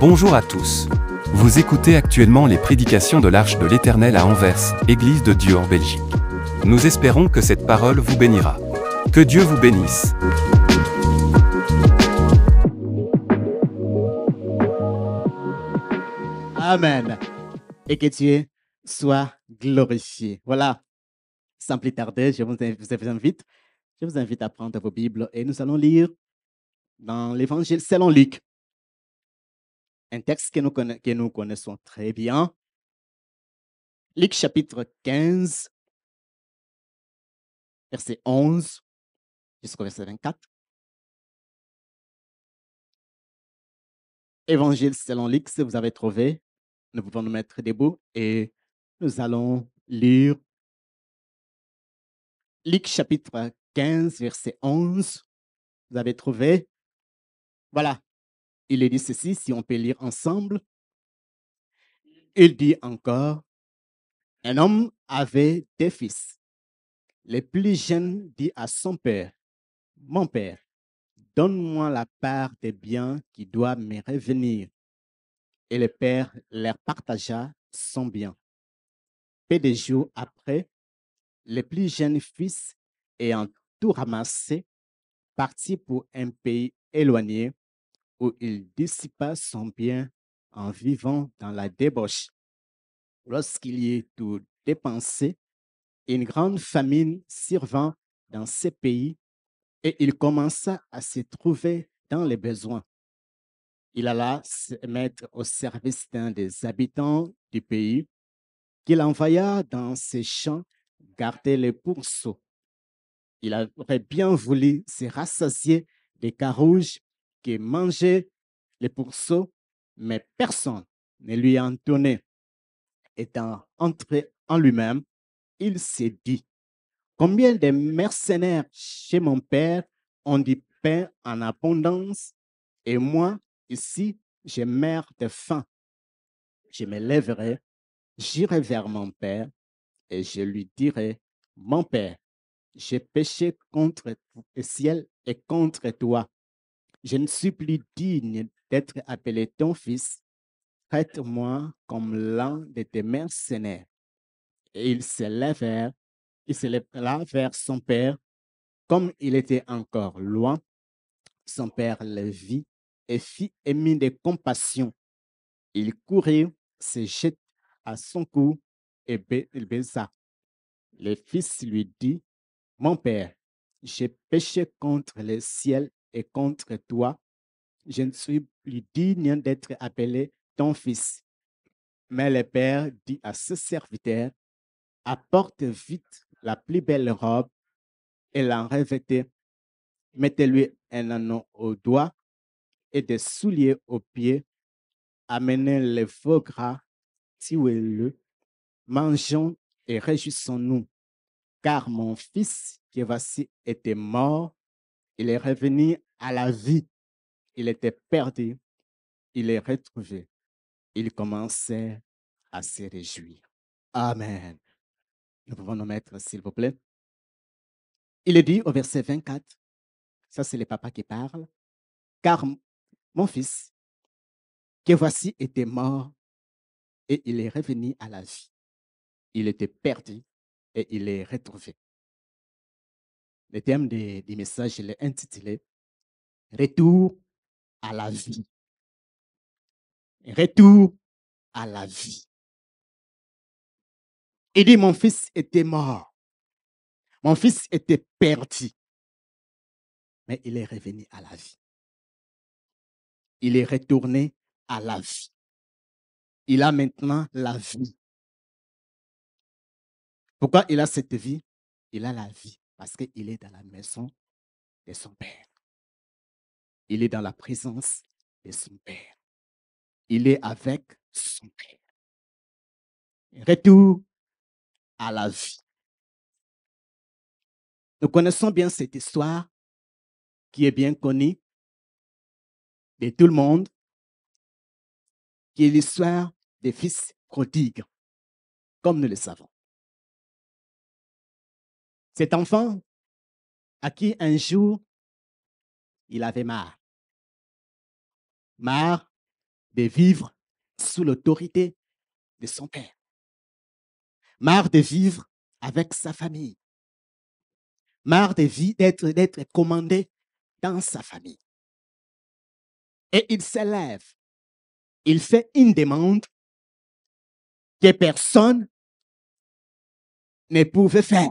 Bonjour à tous. Vous écoutez actuellement les prédications de l'Arche de l'Éternel à Anvers, Église de Dieu en Belgique. Nous espérons que cette parole vous bénira. Que Dieu vous bénisse. Amen. Et que Dieu soit glorifié. Voilà, sans plus tarder, je vous, invite, je vous invite à prendre vos Bibles et nous allons lire dans l'Évangile selon Luc, un texte que nous, que nous connaissons très bien. Luc chapitre 15, verset 11 jusqu'au verset 24. Évangile selon Luc, si vous avez trouvé, nous pouvons nous mettre debout et nous allons lire Luc chapitre 15, verset 11. Vous avez trouvé Voilà. Il est dit ceci, si on peut lire ensemble. Il dit encore, un homme avait des fils. Le plus jeune dit à son père, Mon père, donne-moi la part des biens qui doit me revenir. Et le père leur partagea son bien. Peu de jours après, les plus jeunes fils ayant tout ramassé, partit pour un pays éloigné où il dissipa son bien en vivant dans la débauche. Lorsqu'il y eut tout dépensé, une grande famine survint dans ce pays et il commença à se trouver dans les besoins. Il alla se mettre au service d'un des habitants du pays qu'il envoya dans ses champs garder les pourceaux. Il aurait bien voulu se rassasier des carouges qui mangeaient les pourceaux, mais personne ne lui en donnait. Étant entré en lui-même, il s'est dit, combien de mercenaires chez mon père ont du pain en abondance et moi, ici, je meurs de faim. Je me lèverai, j'irai vers mon père et je lui dirai, Mon Père, j'ai péché contre le ciel et contre toi. Je ne suis plus digne d'être appelé ton fils. Traite-moi comme l'un de tes mercenaires. Et il se leva, se vers son père. Comme il était encore loin, son père le vit et fit émis de compassion. Il courut, se jette à son cou et baisa. Ben le fils lui dit, Mon père, j'ai péché contre le ciel et contre toi. Je ne suis plus digne d'être appelé ton fils. Mais le père dit à ce serviteur, Apporte vite la plus belle robe et la revêtez. Mettez-lui un anneau au doigt et des souliers aux pieds. Amenez le faux gras, tuez-le mangeons et réjouissons-nous, car mon fils qui voici, était mort, il est revenu à la vie. Il était perdu, il est retrouvé. Il commençait à se réjouir. Amen. Nous pouvons nous mettre, s'il vous plaît. Il est dit au verset 24, ça c'est le papa qui parle, car mon fils, que voici était mort et il est revenu à la vie. Il était perdu et il est retrouvé. Le thème du, message, il est intitulé Retour à la vie. Retour à la vie. Il dit, mon fils était mort. Mon fils était perdu. Mais il est revenu à la vie. Il est retourné à la vie. Il a maintenant la vie. Pourquoi il a cette vie Il a la vie parce qu'il est dans la maison de son Père. Il est dans la présence de son Père. Il est avec son Père. Retour à la vie. Nous connaissons bien cette histoire qui est bien connue de tout le monde, qui est l'histoire des fils prodigues, comme nous le savons. Cet enfant à qui un jour il avait marre. Marre de vivre sous l'autorité de son père. Marre de vivre avec sa famille. Marre d'être commandé dans sa famille. Et il s'élève. Il fait une demande que personne ne pouvait faire.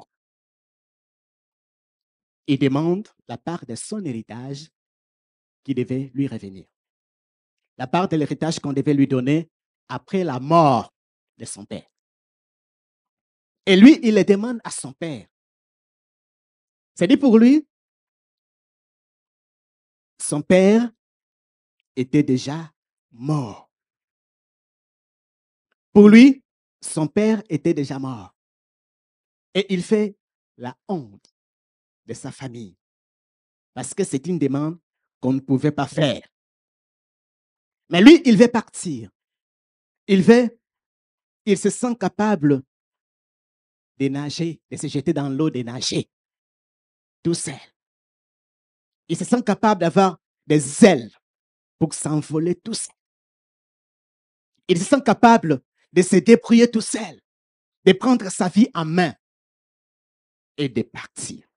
Il demande la part de son héritage qui devait lui revenir. La part de l'héritage qu'on devait lui donner après la mort de son père. Et lui, il le demande à son père. C'est dit pour lui, son père était déjà mort. Pour lui, son père était déjà mort. Et il fait la honte de sa famille. Parce que c'est une demande qu'on ne pouvait pas faire. Mais lui, il veut partir. Il veut, il se sent capable de nager, de se jeter dans l'eau, de nager tout seul. Il se sent capable d'avoir des ailes pour s'envoler tout seul. Il se sent capable de se débrouiller tout seul, de prendre sa vie en main et de partir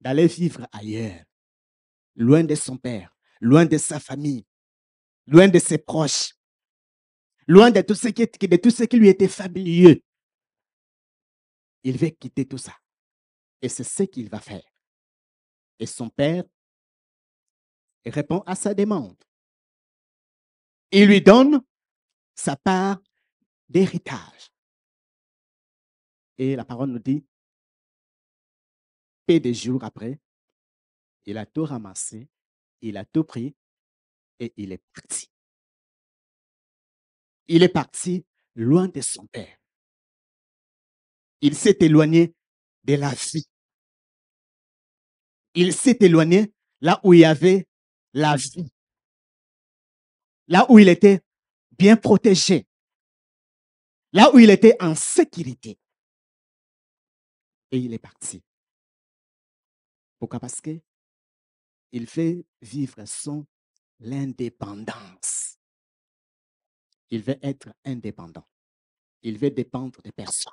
d'aller vivre ailleurs, loin de son père, loin de sa famille, loin de ses proches, loin de tout ce qui, de tout ce qui lui était familier. Il veut quitter tout ça. Et c'est ce qu'il va faire. Et son père répond à sa demande. Il lui donne sa part d'héritage. Et la parole nous dit, des jours après, il a tout ramassé, il a tout pris et il est parti. Il est parti loin de son père. Il s'est éloigné de la vie. Il s'est éloigné là où il y avait la vie. Là où il était bien protégé. Là où il était en sécurité. Et il est parti. Pourquoi Parce qu'il veut vivre son l'indépendance. Il veut être indépendant. Il veut dépendre de personne.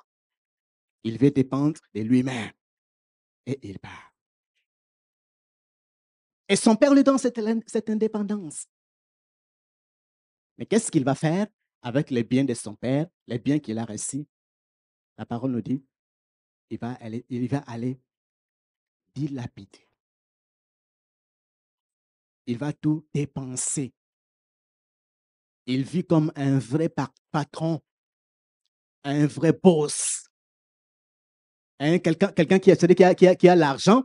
Il veut dépendre de lui-même. Et il part. Et son père lui donne cette, indépendance. Mais qu'est-ce qu'il va faire avec les biens de son père, les biens qu'il a reçus La parole nous dit, il va il va aller dilapider. Il va tout dépenser. Il vit comme un vrai patron, un vrai boss. Hein, quelqu'un, quelqu'un qui, a, qui a, l'argent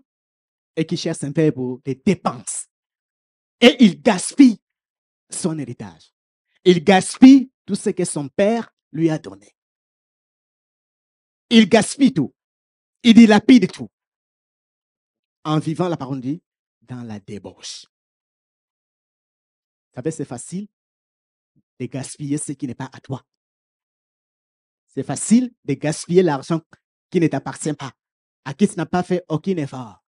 et qui cherche un père pour dépenses. Et il gaspille son héritage. Il gaspille tout ce que son père lui a donné. Il gaspille tout. Il dilapide tout en vivant, la parole dans la débauche. Vous savez, c'est facile de gaspiller ce qui n'est pas à toi. C'est facile de gaspiller l'argent qui ne t'appartient pas, à qui tu n'as pas fait aucun effort.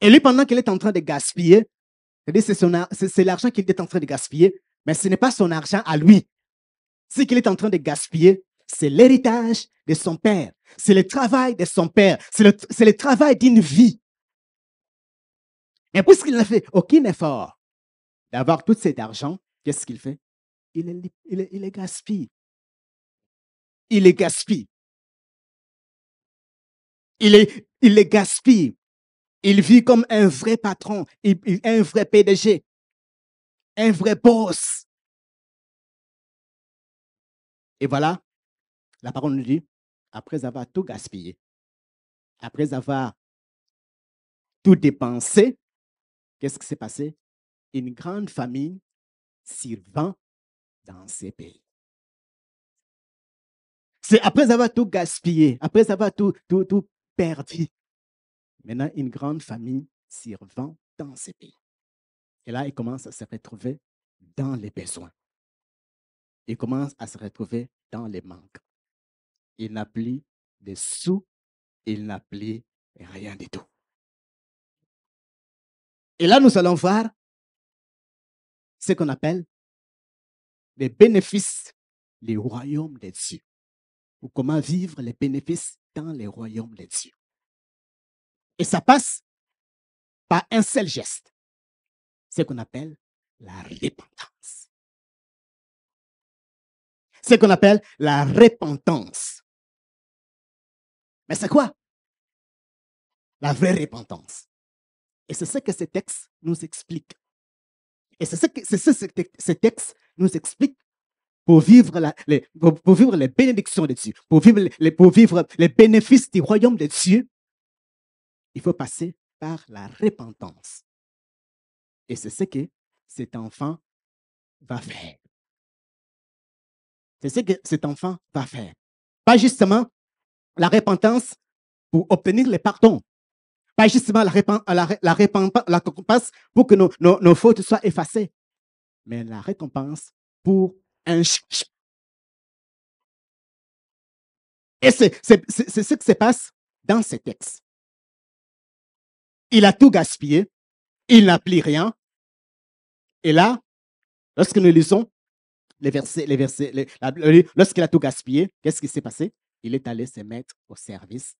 Et lui, pendant qu'il est en train de gaspiller, cest l'argent qu'il est en train de gaspiller, mais ce n'est pas son argent à lui. Ce qu'il est en train de gaspiller, c'est l'héritage de son père, c'est le travail de son père, c'est le travail d'une vie. Et puisqu'il n'a fait aucun effort d'avoir tout cet argent, qu'est-ce qu'il fait? Il est, il est gaspille. Il est gaspille. Il est, il gaspille. Il vit comme un vrai patron, un vrai PDG, un vrai boss. Et voilà, la parole nous dit, après avoir tout gaspillé, après avoir tout dépensé, Qu'est-ce qui s'est passé? Une grande famille vend dans ces pays. C'est après avoir tout gaspillé, après avoir tout, tout, tout perdu. Maintenant, une grande famille vend dans ces pays. Et là, il commence à se retrouver dans les besoins. Il commence à se retrouver dans les manques. Il n'a plus de sous, il n'a plus rien du tout. Et là, nous allons voir ce qu'on appelle les bénéfices, les royaumes des dieux, ou comment vivre les bénéfices dans les royaumes des dieux. Et ça passe par un seul geste, ce qu'on appelle la repentance. Ce qu'on appelle la repentance. Mais c'est quoi la vraie repentance et c'est ce que ces texte nous explique. Et c'est ce que ce texte nous explique pour vivre, les, pour, vivre les bénédictions de Dieu, pour vivre les, pour vivre les bénéfices du royaume de Dieu. Il faut passer par la repentance. Et c'est ce que cet enfant va faire. C'est ce que cet enfant va faire. Pas justement la repentance pour obtenir le pardon, justement la, récompense pour que nos, fautes soient effacées, mais la récompense pour un ch. Et c'est ce qui se passe dans ces textes. Il a tout gaspillé, il n'a plus rien. Et là, lorsque nous lisons les versets, les versets, lorsqu'il a tout gaspillé, qu'est-ce qui s'est passé? Il est allé se mettre au service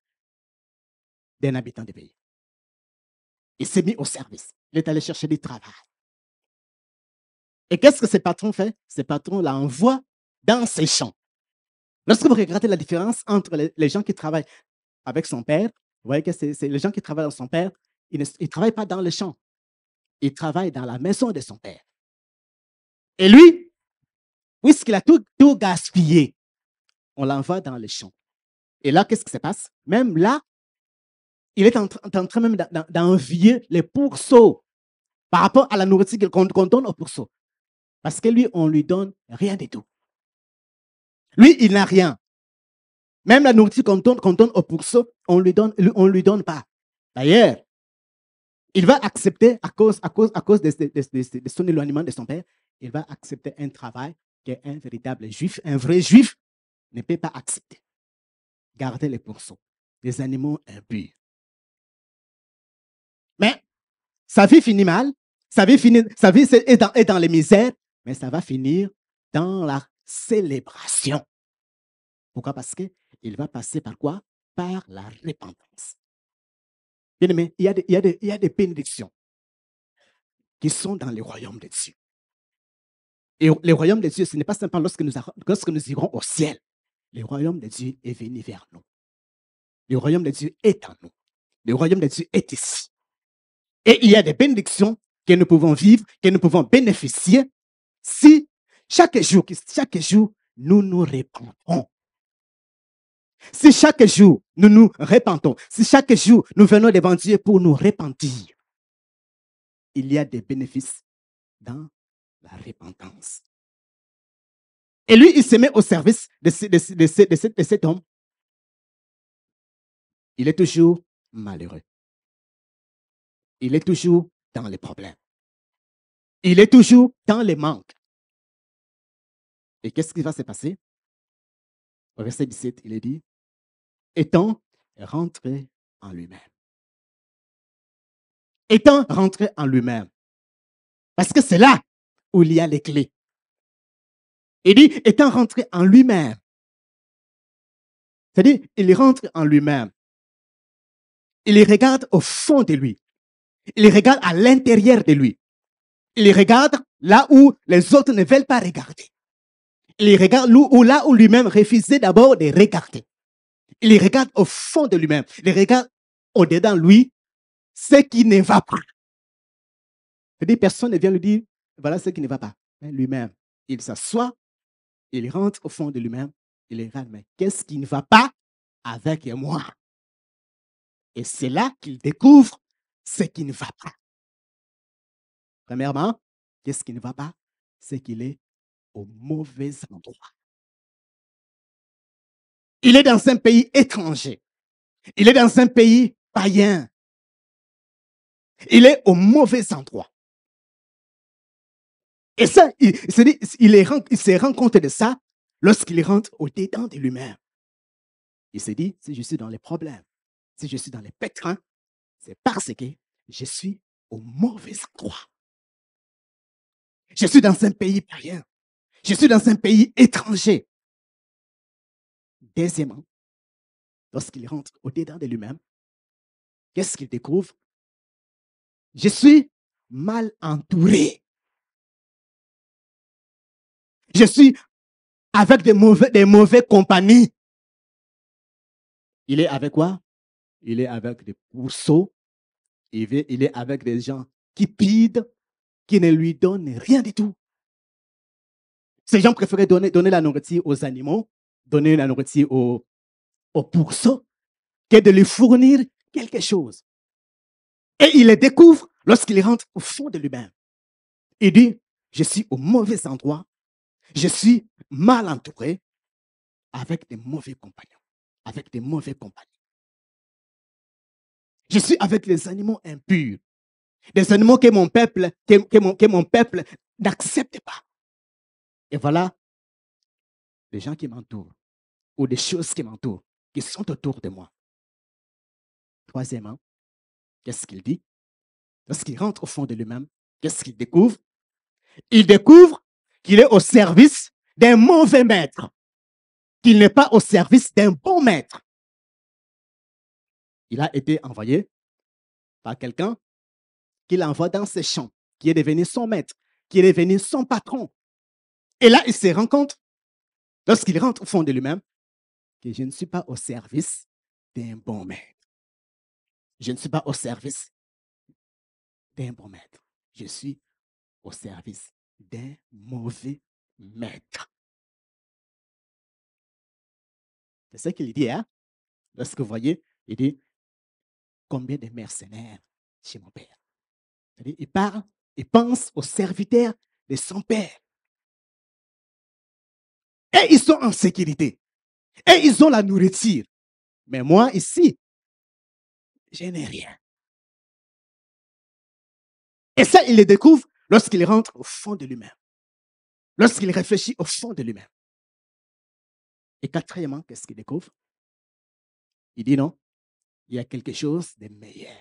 d'un habitant du pays. Il s'est mis au service. Il est allé chercher du travail. Et qu'est-ce que ce patron fait Ce patron l'envoie dans ses champs. Lorsque vous regardez la différence entre les, gens qui travaillent avec son père, vous voyez que c'est les gens qui travaillent avec son père, ils ne travaillent pas dans les champs. Ils travaillent dans la maison de son père. Et lui, puisqu'il a tout, tout gaspillé, on l'envoie dans les champs. Et là, qu'est-ce qui se passe Même là, il est en, train même d'envier les pourceaux par rapport à la nourriture qu'on donne aux pourceaux. Parce que lui, on lui donne rien du tout. Lui, il n'a rien. Même la nourriture qu'on donne, aux pourceaux, on ne lui, donne, lui donne pas. D'ailleurs, il va accepter, à cause, à cause, à cause de, son éloignement de son père, il va accepter un travail qu'un véritable juif, un vrai juif, ne peut pas accepter. Garder les pourceaux, les animaux impurs. Sa vie finit mal, sa vie, finit, sa vie est, dans, les misères, mais ça va finir dans la célébration. Pourquoi? Parce qu'il va passer par quoi? Par la repentance. Bien aimé, il y, a des, il, y a des, bénédictions qui sont dans le royaume de Dieu. Et le royaume de Dieu, ce n'est pas simplement lorsque nous, lorsque nous irons au ciel. Le royaume de Dieu est venu vers nous. Le royaume de Dieu est en nous. Le royaume de Dieu est ici. Et il y a des bénédictions que nous pouvons vivre, que nous pouvons bénéficier si chaque jour, chaque jour, nous nous répandons. Si chaque jour, nous nous repentons, si chaque jour, nous venons devant Dieu pour nous repentir, il y a des bénéfices dans la repentance. Et lui, il se met au service de cet homme. Il est toujours malheureux il est toujours dans les problèmes. Il est toujours dans les manques. Et qu'est-ce qui va se passer Au verset 17, il est dit, étant rentré en lui-même. Étant rentré en lui-même. Parce que c'est là où il y a les clés. Il dit, étant rentré en lui-même. C'est-à-dire, il rentre en lui-même. Il regarde au fond de lui. Il regarde à l'intérieur de lui. Il regarde là où les autres ne veulent pas regarder. Il regarde là où lui-même refusait d'abord de regarder. Il regarde au fond de lui-même. Il regarde au-dedans lui ce qui ne va pas. cest à personne ne vient lui dire, voilà ce qui ne va pas. Lui-même, il s'assoit, il rentre au fond de lui-même, il regarde, mais qu'est-ce qui ne va pas avec moi? Et c'est là qu'il découvre ce qui ne va pas. Premièrement, qu'est-ce qui ne va pas? C'est qu'il est au mauvais endroit. Il est dans un pays étranger. Il est dans un pays païen. Il est au mauvais endroit. Et ça, il, il, il, il se rend compte de ça lorsqu'il rentre au dedans de lui-même. Il se dit, si je suis dans les problèmes, si je suis dans les pétrins, c'est parce que je suis au mauvais endroit. Je suis dans un pays païen. Je suis dans un pays étranger. Deuxièmement, lorsqu'il rentre au dedans de lui-même, qu'est-ce qu'il découvre Je suis mal entouré. Je suis avec des mauvais, des mauvais compagnies. Il est avec quoi il est avec des pourceaux, il est avec des gens qui pident, qui ne lui donnent rien du tout. Ces gens préféraient donner, la nourriture aux animaux, donner la nourriture aux, aux pourceaux, que de lui fournir quelque chose. Et il les découvre lorsqu'il rentre au fond de lui-même. Il dit, je suis au mauvais endroit, je suis mal entouré, avec des mauvais compagnons, avec des mauvais compagnons. Je suis avec les animaux impurs. Des animaux que mon peuple, que mon peuple n'accepte pas. Et voilà les gens qui m'entourent ou des choses qui m'entourent, qui sont autour de moi. Troisièmement, qu'est-ce qu'il dit Lorsqu'il rentre au fond de lui-même, qu'est-ce qu'il découvre Il découvre qu'il est au service d'un mauvais maître, qu'il n'est pas au service d'un bon maître il a été envoyé par quelqu'un qui l'envoie dans ses champs, qui est devenu son maître, qui est devenu son patron. Et là, il se rend compte, lorsqu'il rentre au fond de lui-même, que je ne suis pas au service d'un bon maître. Je ne suis pas au service d'un bon maître. Je suis au service d'un mauvais maître. C'est ce qu'il dit, hein? Lorsque vous voyez, il dit, combien de mercenaires chez mon père. il parle, il pense aux serviteurs de son père. Et ils sont en sécurité. Et ils ont la nourriture. Mais moi, ici, je n'ai rien. Et ça, il le découvre lorsqu'il rentre au fond de lui-même. Lorsqu'il réfléchit au fond de lui-même. Et quatrièmement, qu'est-ce qu'il découvre Il dit non, il y a quelque chose de meilleur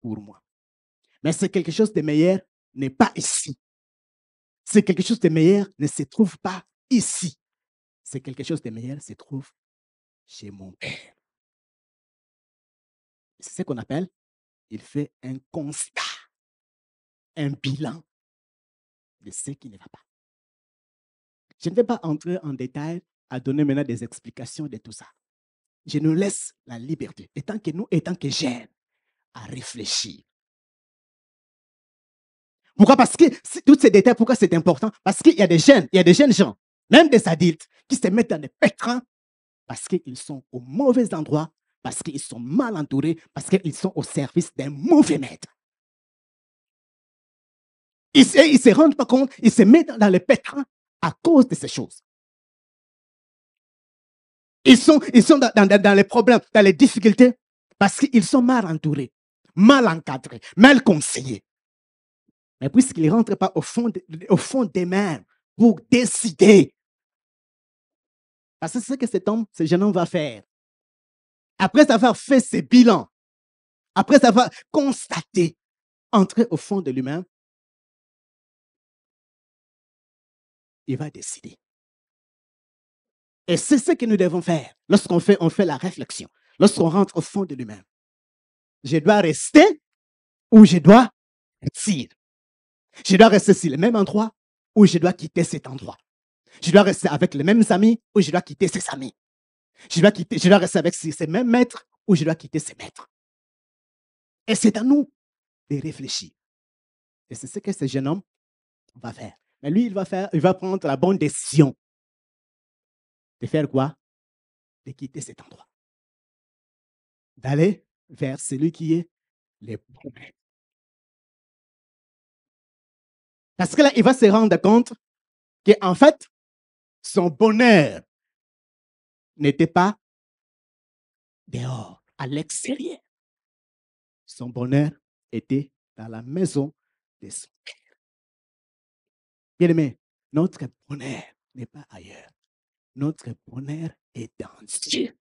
pour moi. Mais ce quelque chose de meilleur n'est pas ici. Ce quelque chose de meilleur ne se trouve pas ici. Ce quelque chose de meilleur se trouve chez mon Père. C'est ce qu'on appelle, il fait un constat, un bilan de ce qui ne va pas. Je ne vais pas entrer en détail à donner maintenant des explications de tout ça je nous laisse la liberté, étant que nous, étant que j'aime, à réfléchir. Pourquoi Parce que toutes ces détails, pourquoi c'est important Parce qu'il y a des jeunes, il y a des jeunes gens, même des adultes, qui se mettent dans les pétrins parce qu'ils sont au mauvais endroit, parce qu'ils sont mal entourés, parce qu'ils sont au service d'un mauvais maître. Ils ne se rendent pas compte, ils se mettent dans les pétrins à cause de ces choses. Ils sont, dans, les problèmes, dans les difficultés, parce qu'ils sont mal entourés, mal encadrés, mal conseillés. Mais puisqu'ils ne rentrent pas au fond, des au fond mêmes pour décider, parce que c'est ce que cet homme, ce jeune homme va faire. Après avoir fait ses bilans, après avoir constaté, entrer au fond de lui-même, il va décider. Et c'est ce que nous devons faire. Lorsqu'on fait, on fait la réflexion. Lorsqu'on rentre au fond de lui-même. Je dois rester ou je dois partir. Je dois rester sur le même endroit ou je dois quitter cet endroit. Je dois rester avec les mêmes amis ou je dois quitter ces amis. Je dois, quitter, je dois rester avec ces mêmes maîtres ou je dois quitter ces maîtres. Et c'est à nous de réfléchir. Et c'est ce que ce jeune homme va faire. Mais lui, il va, faire, il va prendre la bonne décision de faire quoi De quitter cet endroit. D'aller vers celui qui est le bonheur. Parce que là, il va se rendre compte qu'en fait, son bonheur n'était pas dehors, à l'extérieur. Son bonheur était dans la maison de son Père. Bien aimé, notre bonheur n'est pas ailleurs notre bonheur est dans Dieu.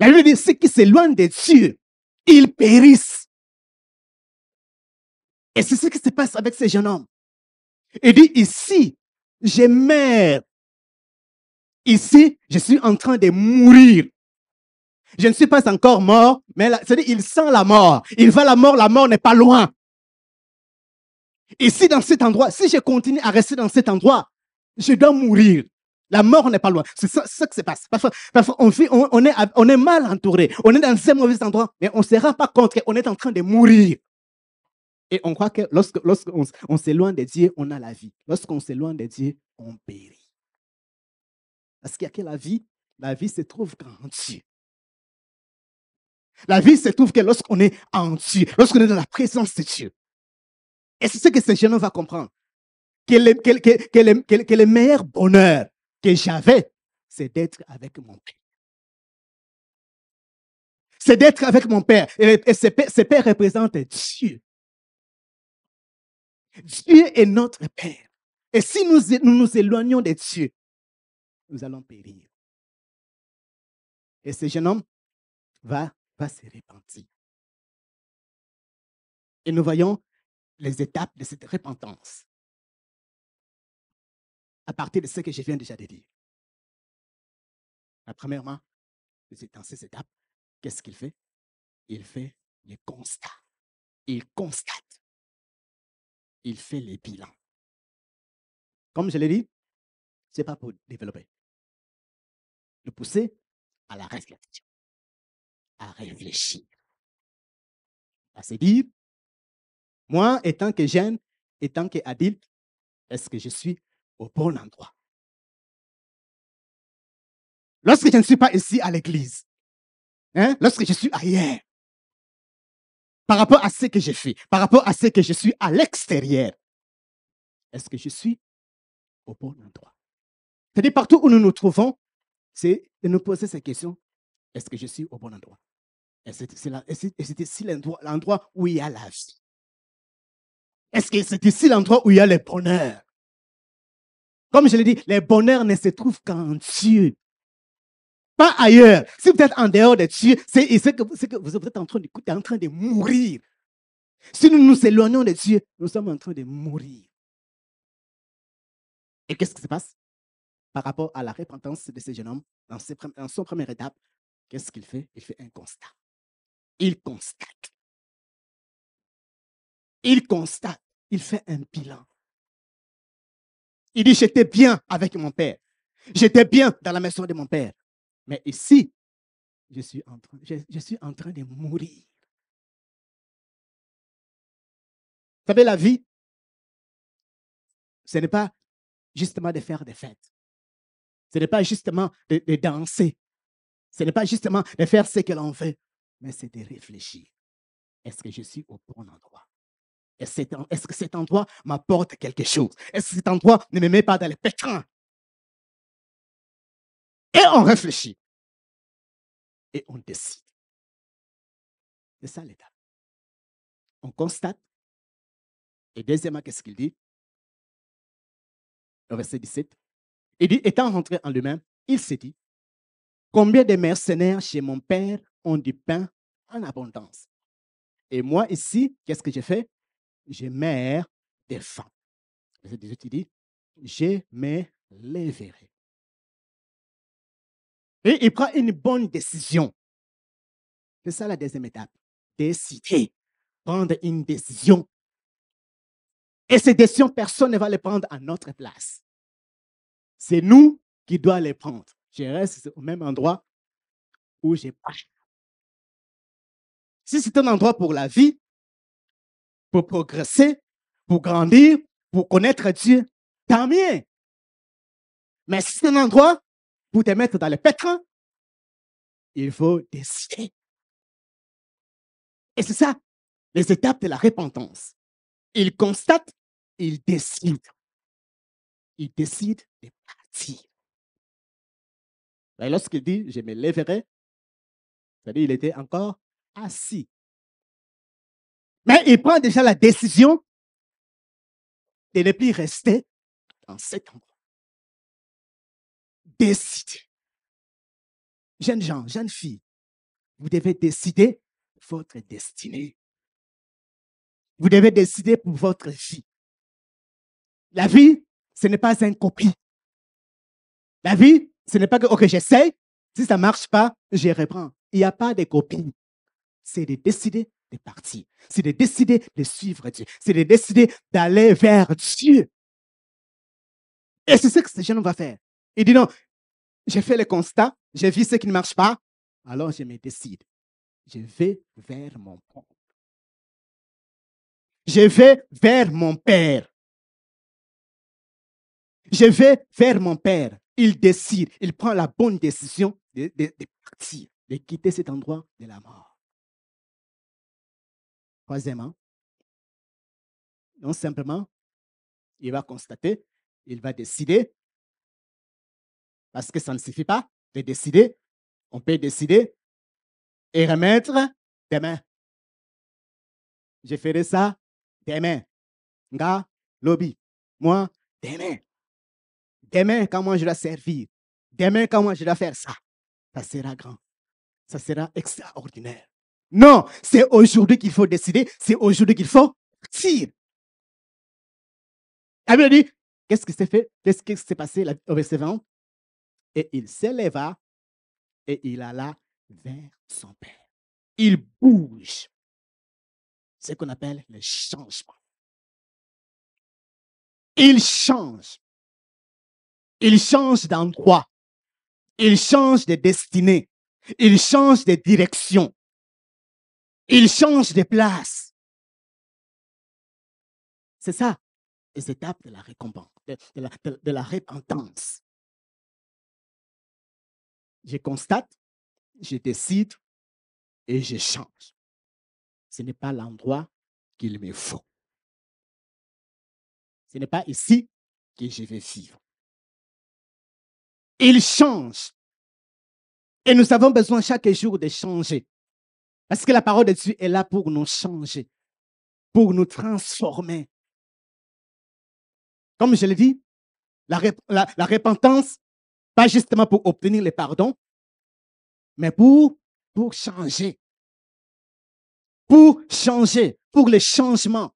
La Bible dit, ceux qui s'éloignent de Dieu, ils périssent. Et c'est ce qui se passe avec ces jeunes hommes. Il dit, ici, je meurs. Ici, je suis en train de mourir. Je ne suis pas encore mort, mais il sent la mort. Il va la mort, la mort n'est pas loin. Ici, dans cet endroit, si je continue à rester dans cet endroit, je dois mourir. La mort n'est pas loin. C'est ça, que se passe. Parfois, parfois on, on, est, mal entouré. On est dans un mauvais endroit, mais on ne se rend pas compte qu'on est en train de mourir. Et on croit que lorsqu'on on, s'éloigne de Dieu, on a la vie. Lorsqu'on s'éloigne de Dieu, on périt. Parce qu'il a que la vie. La vie se trouve en Dieu. La vie se trouve que lorsqu'on est en Dieu, lorsqu'on est dans la présence de Dieu. Et c'est ce que ces jeunes va comprendre que le, le meilleur bonheur que j'avais, c'est d'être avec mon Père. C'est d'être avec mon Père. Et, ce, Père représente Dieu. Dieu est notre Père. Et si nous nous, éloignons de Dieu, nous allons périr. Et ce jeune homme va, va se repentir. Et nous voyons les étapes de cette repentance à partir de ce que je viens déjà de dire. premièrement, dans ces étapes, qu'est-ce qu'il fait Il fait les constats. Il constate. Il fait les bilans. Comme je l'ai dit, ce n'est pas pour développer. Le pousser à la réflexion. À réfléchir. À se dire, moi, étant que jeune, étant qu'adulte, est-ce que je suis au bon endroit. Lorsque je ne suis pas ici à l'église, hein, lorsque je suis ailleurs, par rapport à ce que j'ai fais, par rapport à ce que je suis à l'extérieur, est-ce que je suis au bon endroit C'est-à-dire partout où nous nous trouvons, c'est de nous poser cette question, Est-ce que je suis au bon endroit Est-ce que c'est ici l'endroit où il y a la vie. Est-ce que c'est ici l'endroit où il y a le bonheur comme je l'ai dit, le bonheur ne se trouve qu'en Dieu. Pas ailleurs. Si vous êtes en dehors de Dieu, c'est que, que vous êtes en train de, en train de mourir. Si nous nous éloignons de Dieu, nous sommes en train de mourir. Et qu'est-ce qui se passe par rapport à la repentance de ce jeune homme dans son première étape? Qu'est-ce qu'il fait? Il fait un constat. Il constate. Il constate. Il fait un bilan. Il dit, j'étais bien avec mon père. J'étais bien dans la maison de mon père. Mais ici, je suis en train, de mourir. Vous savez, la vie, ce n'est pas justement de faire des fêtes. Ce n'est pas justement de, de danser. Ce n'est pas justement de faire ce que l'on veut. Mais c'est de réfléchir. Est-ce que je suis au bon endroit? Est-ce que cet endroit m'apporte quelque chose? Est-ce que cet endroit ne me met pas dans les pétrins? Et on réfléchit. Et on décide. C'est ça l'état. On constate. Et deuxièmement, qu'est-ce qu'il dit? Au verset 17. Il dit, étant rentré en lui-même, il s'est dit, combien de mercenaires chez mon père ont du pain en abondance? Et moi, ici, qu'est-ce que j'ai fait? mère des femmes. je 18, il dit, je les Et il prend une bonne décision. C'est ça la deuxième étape. Décider. Prendre une décision. Et ces décisions, personne ne va les prendre à notre place. C'est nous qui doit les prendre. Je reste au même endroit où j'ai pas. Si c'est un endroit pour la vie, pour progresser, pour grandir, pour connaître Dieu, tant mieux. Mais si c'est un endroit pour te mettre dans le pétrin, il faut décider. Et c'est ça, les étapes de la repentance. Il constate, il décide. Il décide de partir. lorsqu'il dit, je me lèverai, cest à il était encore assis. Mais il prend déjà la décision de ne plus rester dans cet endroit. Décide. Jeunes gens, jeunes filles, vous devez décider votre destinée. Vous devez décider pour votre vie. La vie, ce n'est pas un copie. La vie, ce n'est pas que, OK, j'essaie. Si ça ne marche pas, je reprends. Il n'y a pas de copie. C'est de décider de partir. C'est de décider de suivre Dieu. C'est de décider d'aller vers Dieu. Et c'est ce que ce jeune va faire. Il dit non, j'ai fait le constat, j'ai vu ce qui ne marche pas, alors je me décide. Je vais vers mon père. Je vais vers mon père. Je vais vers mon père. Il décide, il prend la bonne décision de partir, de quitter cet endroit de la mort. Troisièmement, non simplement, il va constater, il va décider, parce que ça ne suffit pas de décider, on peut décider et remettre demain. Je ferai ça demain. Nga, lobby, moi, demain. Demain, quand moi je dois servir, demain, quand moi je dois faire ça, ça sera grand, ça sera extraordinaire. Non, c'est aujourd'hui qu'il faut décider, c'est aujourd'hui qu'il faut partir. Elle dit, qu'est-ce qui s'est fait, qu'est-ce qui s'est passé au verset 20 Et il s'éleva et il alla vers son père. Il bouge. C'est ce qu'on appelle le changement. Il change. Il change d'endroit. Il change de destinée. Il change de direction. Il change de place. C'est ça, les étapes de la récompense, de, la, de, la repentance. Je constate, je décide et je change. Ce n'est pas l'endroit qu'il me faut. Ce n'est pas ici que je vais vivre. Il change. Et nous avons besoin chaque jour de changer. Parce que la parole de Dieu est là pour nous changer, pour nous transformer. Comme je l'ai dit, la, la, repentance, pas justement pour obtenir le pardon, mais pour, pour changer. Pour changer, pour le changement.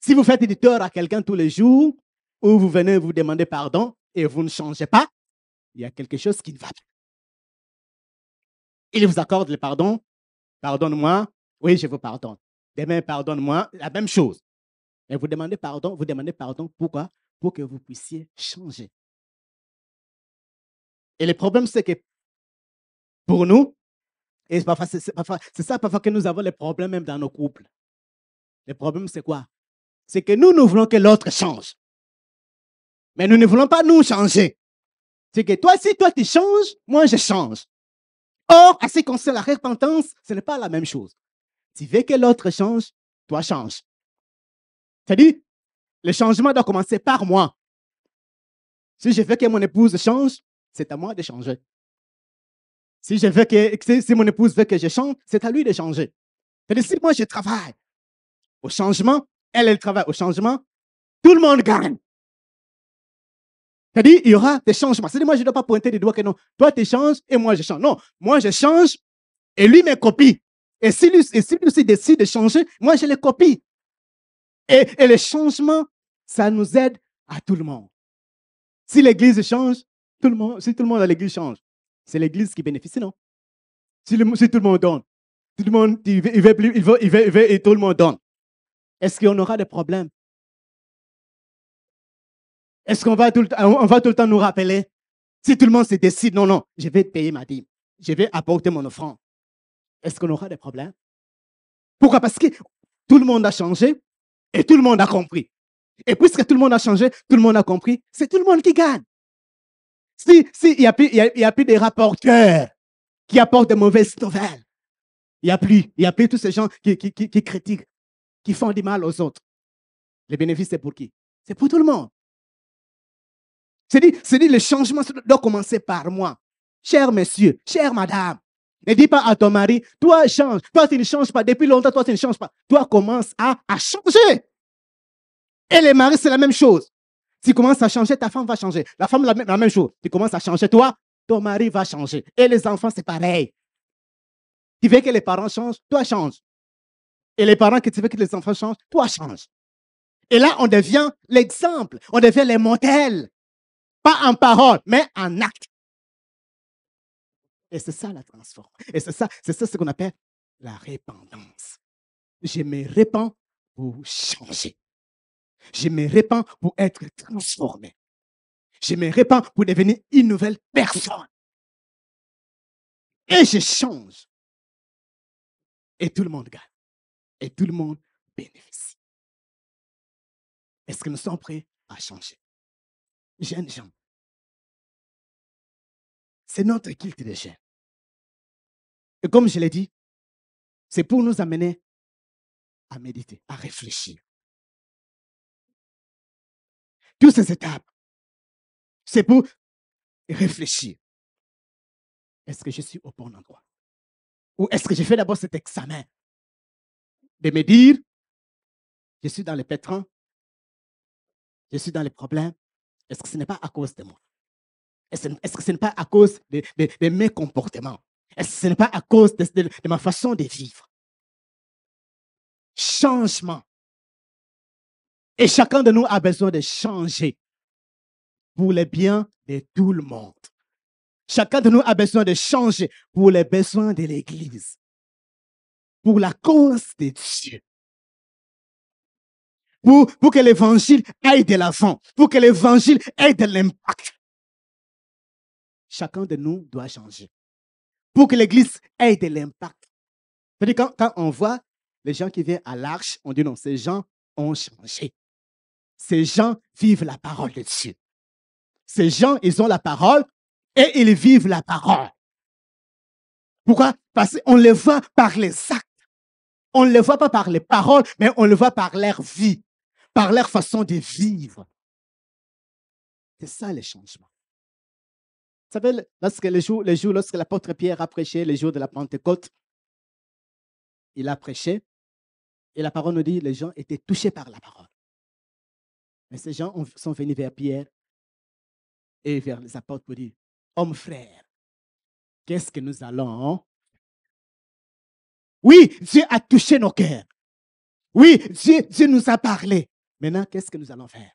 Si vous faites du tort à quelqu'un tous les jours, ou vous venez vous demander pardon et vous ne changez pas, il y a quelque chose qui ne va pas. Il vous accorde le pardon, Pardonne-moi. Oui, je vous pardonne. Demain, pardonne-moi. La même chose. Et vous demandez pardon, vous demandez pardon. Pourquoi Pour que vous puissiez changer. Et le problème, c'est que pour nous, et c'est ça parfois que nous avons les problèmes même dans nos couples. Le problème, c'est quoi C'est que nous, nous voulons que l'autre change. Mais nous ne voulons pas nous changer. C'est que toi, si toi tu changes, moi je change. Or, à ce qu'on sait, la repentance, ce n'est pas la même chose. Tu veux que l'autre change, toi change. C'est-à-dire, le changement doit commencer par moi. Si je veux que mon épouse change, c'est à moi de changer. Si je veux que, si mon épouse veut que je change, c'est à lui de changer. cest à si moi je travaille au changement, elle, elle travaille au changement, tout le monde gagne. C'est-à-dire, il y aura des changements. C'est-à-dire, moi, je ne dois pas pointer du doigt que non, toi, tu changes et moi, je change. Non, moi, je change et lui me copie. Et si lui, et décide de changer, moi, je le copie. Et, le changement, ça nous aide à tout le monde. Si l'Église change, tout le monde, si tout le monde à l'Église change, c'est l'Église qui bénéficie, non? Si, tout le monde donne, tout le monde, il veut, il il veut, il veut, et tout le monde donne. Est-ce qu'on aura des problèmes est-ce qu'on va, tout le temps, on va tout le temps nous rappeler Si tout le monde se décide, non, non, je vais payer ma dîme, je vais apporter mon offrande, est-ce qu'on aura des problèmes Pourquoi Parce que tout le monde a changé et tout le monde a compris. Et puisque tout le monde a changé, tout le monde a compris, c'est tout le monde qui gagne. S'il si, n'y a, plus, y des rapporteurs qui apportent de mauvaises nouvelles, il n'y a plus. Il a plus tous ces gens qui, qui, critiquent, qui font du mal aux autres. Les bénéfices, c'est pour qui C'est pour tout le monde. C'est dit, c'est le changement doit commencer par moi. Cher monsieur, chère madame, ne dis pas à ton mari, toi change, toi tu ne changes pas, depuis longtemps toi tu ne changes pas. Toi commence à, à changer. Et les maris, c'est la même chose. Tu commences à changer, ta femme va changer. La femme, la même, chose. Tu commences à changer, toi, ton mari va changer. Et les enfants, c'est pareil. Tu veux que les parents changent, toi change. Et les parents que tu veux que les enfants changent, toi change. Et là, on devient l'exemple, on devient les modèles pas en parole, mais en acte. Et c'est ça la transformation. Et c'est ça, c'est ça ce qu'on appelle la répandance. Je me répands pour changer. Je me répands pour être transformé. Je me répands pour devenir une nouvelle personne. Et je change. Et tout le monde gagne. Et tout le monde bénéficie. Est-ce que nous sommes prêts à changer? jeunes gens. C'est notre culte de jeunes. Et comme je l'ai dit, c'est pour nous amener à méditer, à réfléchir. Toutes ces étapes, c'est pour réfléchir. Est-ce que je suis au bon endroit? Ou est-ce que je fais d'abord cet examen de me dire, je suis dans les pétrins, je suis dans les problèmes, est-ce que ce n'est pas à cause de moi Est-ce que ce n'est pas à cause de, mes comportements Est-ce que ce n'est pas à cause de ma façon de vivre Changement. Et chacun de nous a besoin de changer pour le bien de tout le monde. Chacun de nous a besoin de changer pour les besoins de l'Église, pour la cause de Dieu pour, que l'évangile aille de l'avant, pour que l'évangile ait de l'impact. Chacun de nous doit changer. Pour que l'église ait de l'impact. quand, quand on voit les gens qui viennent à l'arche, on dit non, ces gens ont changé. Ces gens vivent la parole de Dieu. Ces gens, ils ont la parole et ils vivent la parole. Pourquoi? Parce qu'on les voit par les actes. On ne les voit pas par les paroles, mais on les voit par leur vie par leur façon de vivre. C'est ça le changement. Vous savez, lorsque les lorsque l'apôtre Pierre a prêché, le jour de la Pentecôte, il a prêché et la parole nous dit les gens étaient touchés par la parole. Mais ces gens sont venus vers Pierre et vers les apôtres pour dire, homme frère, qu'est-ce que nous allons hein? Oui, Dieu a touché nos cœurs. Oui, Dieu, Dieu nous a parlé. Maintenant, qu'est-ce que nous allons faire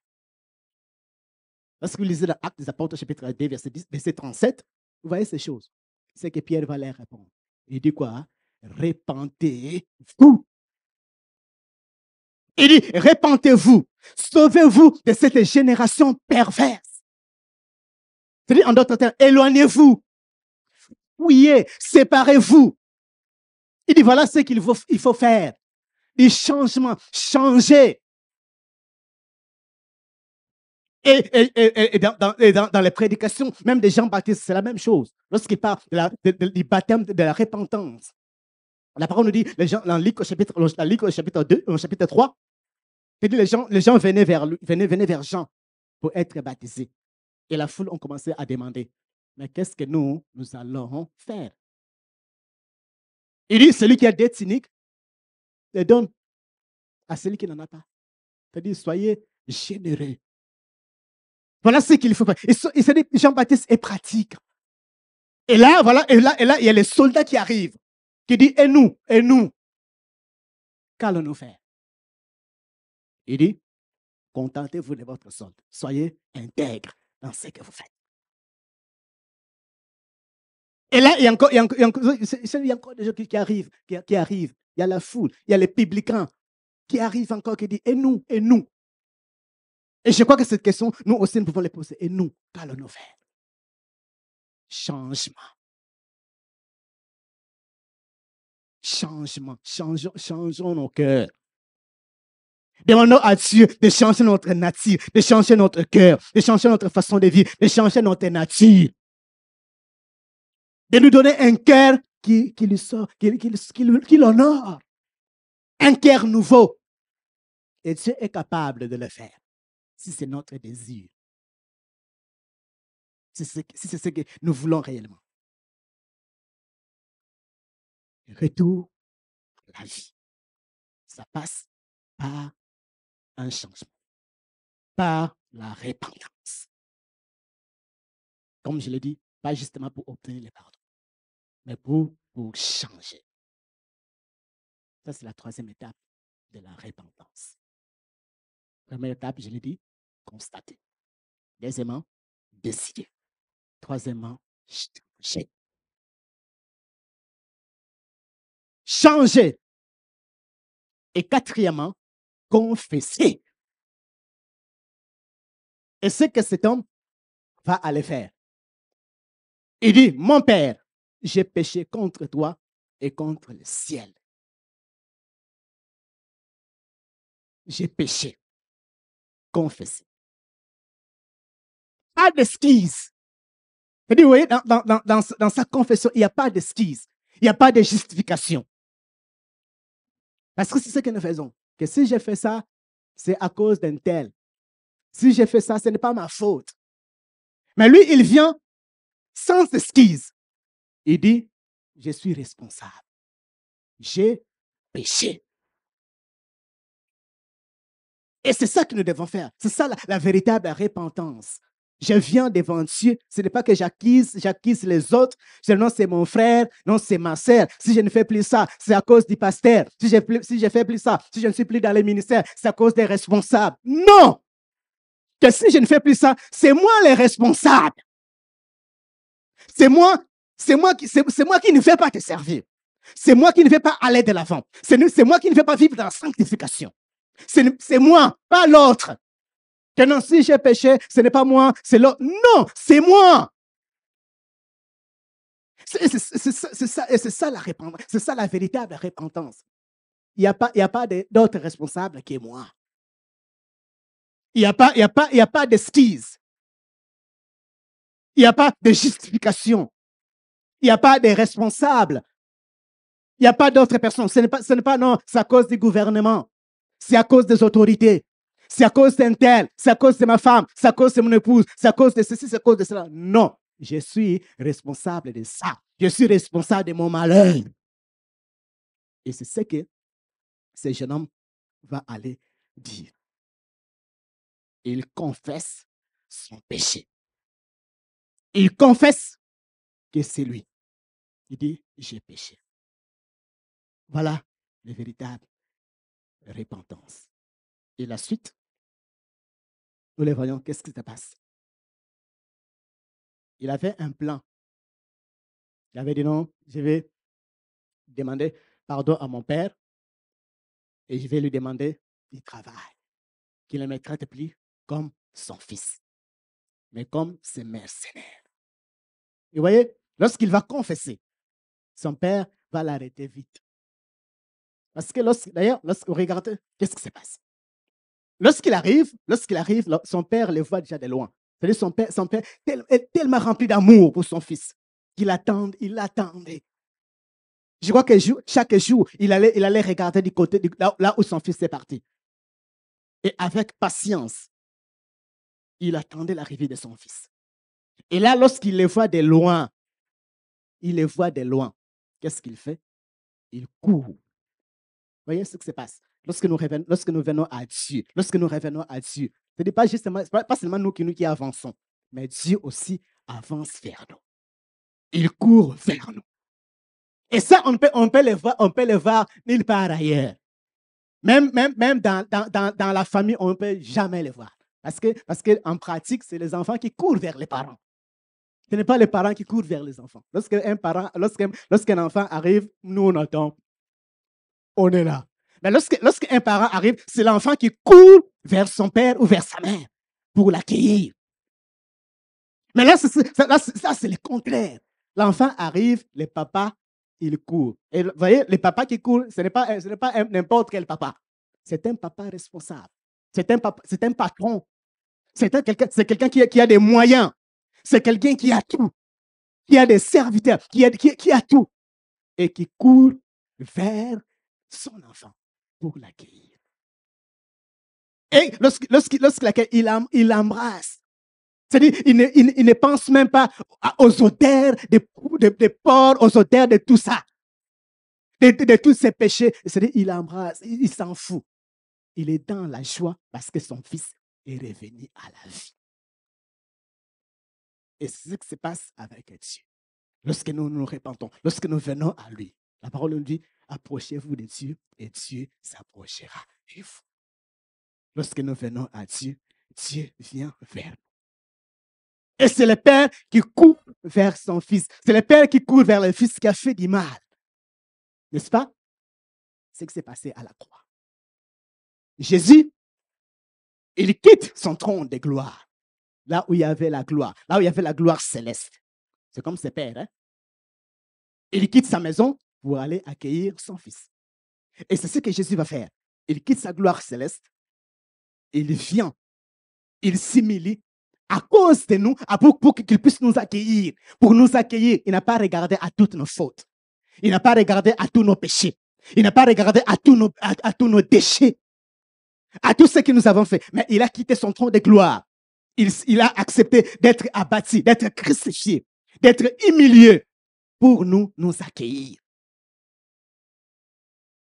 Lorsque vous lisez l'Acte des Apôtres, chapitre 2, verset, 10, verset 37, vous voyez ces choses. C'est que Pierre va leur répondre. Il dit quoi Répentez-vous. Il dit, répentez-vous, sauvez-vous de cette génération perverse. C'est-à-dire, en d'autres termes, éloignez-vous, fuyez, séparez-vous. Il dit, voilà ce qu'il faut, il faut faire. Les changement, changer. Et, dans, les prédications, même des gens baptiste c'est la même chose. Lorsqu'il parle du baptême de la repentance, la parole nous dit, dans le chapitre, chapitre 2, au chapitre 3, dit les gens, les gens venaient, vers venaient, venaient vers Jean pour être baptisés. Et la foule ont commencé à demander, mais qu'est-ce que nous, nous allons faire Il dit, celui qui a des cyniques, donne à celui qui n'en a pas. C'est-à-dire, soyez généreux. Voilà ce qu'il faut pas. Il s'est dit, Jean-Baptiste est pratique. Et là, voilà, et là, et là, il y a les soldats qui arrivent, qui disent, et nous, et nous, qu'allons-nous faire? Il dit, contentez-vous de votre solde. Soyez intègre dans ce que vous faites. Et là, il y a encore, il y a encore, il y a encore des gens qui, arrivent, qui, qui, arrivent. Il y a la foule, il y a les publicains qui arrivent encore, qui disent, et nous, et nous. Et je crois que cette question, nous aussi, nous pouvons les poser. Et nous, qu'allons-nous faire Changement. Changement. Changeons, nos cœurs. Demandons à Dieu de changer notre nature, de changer notre cœur, de changer notre façon de vivre, de changer notre nature. De nous donner un cœur qui, lui sort, qui, qui l'honore. Un cœur nouveau. Et Dieu est capable de le faire si c'est notre désir, si c'est ce que nous voulons réellement. Retour à la vie. Ça passe par un changement, par la repentance. Comme je l'ai dit, pas justement pour obtenir le pardon, mais pour, pour changer. Ça, c'est la troisième étape de la repentance. Première étape, je l'ai dit, constater. Deuxièmement, décider. Troisièmement, changer. Changer. Et quatrièmement, confesser. Et ce que cet homme va aller faire. Il dit, mon Père, j'ai péché contre toi et contre le ciel. J'ai péché. Confesser pas d'excuse. Vous voyez, dans, dans, dans, dans, sa confession, il n'y a pas d'excuse. Il n'y a pas de justification. Parce que c'est ce que nous faisons. Que si j'ai fait ça, c'est à cause d'un tel. Si j'ai fait ça, ce n'est pas ma faute. Mais lui, il vient sans esquises. Il dit, je suis responsable. J'ai péché. Et c'est ça que nous devons faire. C'est ça la, la véritable repentance. Je viens devant Dieu. Ce n'est pas que j'acquise, j'acquise les autres. Je, non, c'est mon frère, non, c'est ma sœur. Si je ne fais plus ça, c'est à cause du pasteur. Si je, si fais plus ça, si je ne suis plus dans les ministères, c'est à cause des responsables. Non! Que si je ne fais plus ça, c'est moi les responsables. C'est moi, c'est moi qui, c'est moi qui ne vais pas te servir. C'est moi qui ne vais pas aller de l'avant. C'est moi qui ne vais pas vivre dans la sanctification. C'est moi, pas l'autre. Que non, si j'ai péché, ce n'est pas moi, c'est l'autre. Non, c'est moi. C'est ça, et c'est ça la repentance. C'est ça la véritable repentance. Il n'y a pas, il y a pas d'autre responsable que moi. Il n'y a pas, il y a pas, il a pas Il n'y a pas de justification. Il n'y a pas de responsable. Il n'y a pas d'autres personnes. Ce n'est pas, ce n'est pas, non, c'est à cause du gouvernement. C'est à cause des autorités c'est à cause d'un tel, c'est à cause de ma femme, c'est à cause de mon épouse, c'est à cause de ceci, c'est à cause de cela. Non, je suis responsable de ça. Je suis responsable de mon malheur. Et c'est ce que ce jeune homme va aller dire. Il confesse son péché. Il confesse que c'est lui. Il dit, j'ai péché. Voilà la véritable repentance. Et la suite, nous les voyons, qu'est-ce qui se passe Il avait un plan. Il avait dit non, je vais demander pardon à mon père et je vais lui demander du travail, qu'il ne me traite plus comme son fils, mais comme ses mercenaires. Et vous voyez, lorsqu'il va confesser, son père va l'arrêter vite. Parce que lorsque, d'ailleurs, lorsque vous regardez, qu'est-ce qui se passe Lorsqu'il arrive, lorsqu'il arrive, son père le voit déjà de loin. cest son père, son père est tellement rempli d'amour pour son fils qu'il attend, il attendait. Je crois que chaque jour, il allait, il allait regarder du côté là, où son fils est parti. Et avec patience, il attendait l'arrivée de son fils. Et là, lorsqu'il le voit de loin, il le voit de loin. Qu'est-ce qu'il fait Il court. Voyez ce qui se passe lorsque nous, revenons, à Dieu, lorsque nous revenons à Dieu, ce n'est pas, pas seulement nous qui, nous qui avançons, mais Dieu aussi avance vers nous. Il court vers nous. Et ça, on peut, on peut le voir, on peut le voir nulle part ailleurs. Même, même, même dans, la famille, on ne peut jamais le voir. Parce que, parce que en pratique, c'est les enfants qui courent vers les parents. Ce n'est pas les parents qui courent vers les enfants. un parent, lorsque lorsqu'un enfant arrive, nous, on attend. On est là. Mais ben, lorsque, lorsqu'un parent arrive, c'est l'enfant qui court vers son père ou vers sa mère pour l'accueillir. Mais là, c'est, ça, c'est le contraire. L'enfant arrive, le papa, il court. Et vous voyez, le papa qui court, ce n'est pas, euh, n'importe quel papa. C'est un papa responsable. C'est un, c'est un patron. C'est, quelqu'un, c'est quelqu'un qui, a des moyens. C'est quelqu'un qui a tout. Qui a des serviteurs. Qui qui a tout. Et qui court vers son enfant pour l'accueillir. Et lorsqu'il lorsqu l'embrasse. C'est-à-dire, il ne, il, ne, pense même pas aux odeurs des, des, porcs, aux odeurs de tout ça, de, de, tous ses péchés. C'est-à-dire, il embrasse, il, s'en fout. Il est dans la joie parce que son fils est revenu à la vie. Et c'est ce qui se passe avec Dieu. Lorsque nous nous répandons, lorsque nous venons à lui, la parole nous dit, Approchez-vous de Dieu et Dieu s'approchera de vous. Lorsque nous venons à Dieu, Dieu vient vers nous. Et c'est le Père qui court vers son Fils. C'est le Père qui court vers le Fils qui a fait du mal. N'est-ce pas? C'est ce qui s'est passé à la croix. Jésus, il quitte son trône de gloire, là où il y avait la gloire, là où il y avait la gloire céleste. C'est comme ses pères. Hein? Il quitte sa maison, pour aller accueillir son fils. Et c'est ce que Jésus va faire. Il quitte sa gloire céleste, il vient, il s'humilie à cause de nous, pour, pour qu'il puisse nous accueillir. Pour nous accueillir, il n'a pas regardé à toutes nos fautes. Il n'a pas regardé à tous nos péchés. Il n'a pas regardé à tous nos, à, tous nos déchets, à tout ce que nous avons fait. Mais il a quitté son trône de gloire. Il, a accepté d'être abattu, d'être crucifié, d'être humilié pour nous, nous accueillir.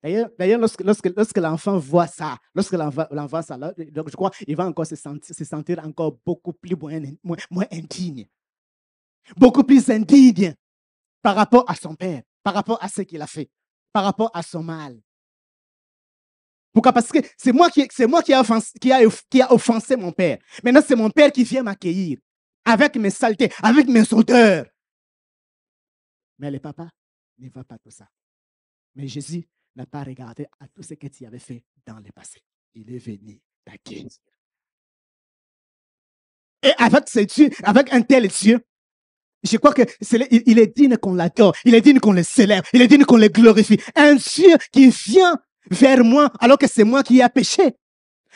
D'ailleurs, lorsque, lorsque, l'enfant voit ça, lorsque l'enfant ça, donc je crois qu'il va encore se sentir, se sentir encore beaucoup plus moins, moins, moins indigne. Beaucoup plus indigne par rapport à son père, par rapport à ce qu'il a fait, par rapport à son mal. Pourquoi Parce que c'est moi, qui, c'est moi qui, offensé, qui, a, qui a offensé mon père. Maintenant, c'est mon père qui vient m'accueillir avec mes saletés, avec mes odeurs. Mais le papa ne voit pas tout ça. Mais Jésus n'a pas regardé à tout ce que tu avais fait dans le passé. Il est venu Et avec ce Dieu, avec un tel Dieu, je crois que est, il est digne qu'on l'adore, il est digne qu'on le célèbre, il est digne qu'on le glorifie. Un Dieu qui vient vers moi alors que c'est moi qui ai péché.